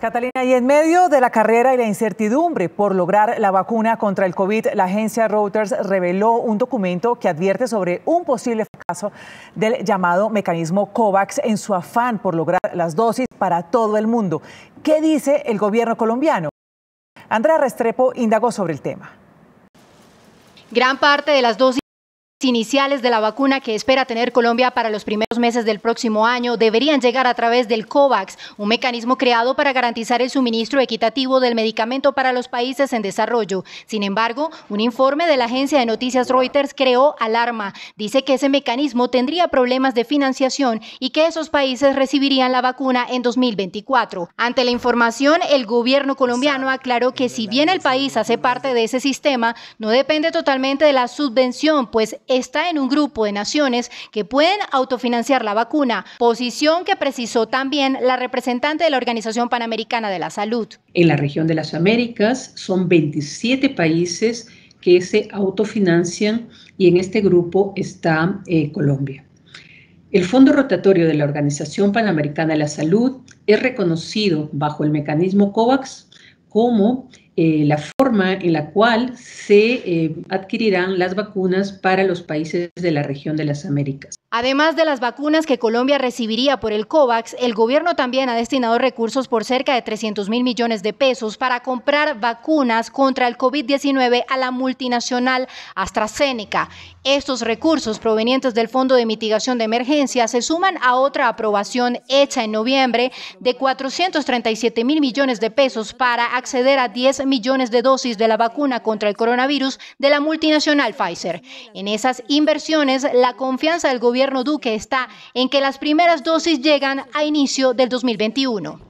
Catalina, y en medio de la carrera y la incertidumbre por lograr la vacuna contra el COVID, la agencia Reuters reveló un documento que advierte sobre un posible fracaso del llamado mecanismo COVAX en su afán por lograr las dosis para todo el mundo. ¿Qué dice el gobierno colombiano? Andrea Restrepo indagó sobre el tema. Gran parte de las dosis iniciales de la vacuna que espera tener Colombia para los primeros meses del próximo año deberían llegar a través del COVAX, un mecanismo creado para garantizar el suministro equitativo del medicamento para los países en desarrollo. Sin embargo, un informe de la agencia de noticias Reuters creó alarma. Dice que ese mecanismo tendría problemas de financiación y que esos países recibirían la vacuna en 2024. Ante la información, el gobierno colombiano aclaró que si bien el país hace parte de ese sistema, no depende totalmente de la subvención, pues está en un grupo de naciones que pueden autofinanciar la vacuna, posición que precisó también la representante de la Organización Panamericana de la Salud. En la región de las Américas son 27 países que se autofinancian y en este grupo está eh, Colombia. El Fondo Rotatorio de la Organización Panamericana de la Salud es reconocido bajo el mecanismo COVAX como eh, la forma en la cual se eh, adquirirán las vacunas para los países de la región de las Américas. Además de las vacunas que Colombia recibiría por el COVAX, el gobierno también ha destinado recursos por cerca de 300 mil millones de pesos para comprar vacunas contra el COVID-19 a la multinacional AstraZeneca. Estos recursos provenientes del Fondo de Mitigación de emergencia se suman a otra aprobación hecha en noviembre de 437 mil millones de pesos para acceder a 10 millones de dosis de la vacuna contra el coronavirus de la multinacional Pfizer. En esas inversiones, la confianza del gobierno Duque está en que las primeras dosis llegan a inicio del 2021.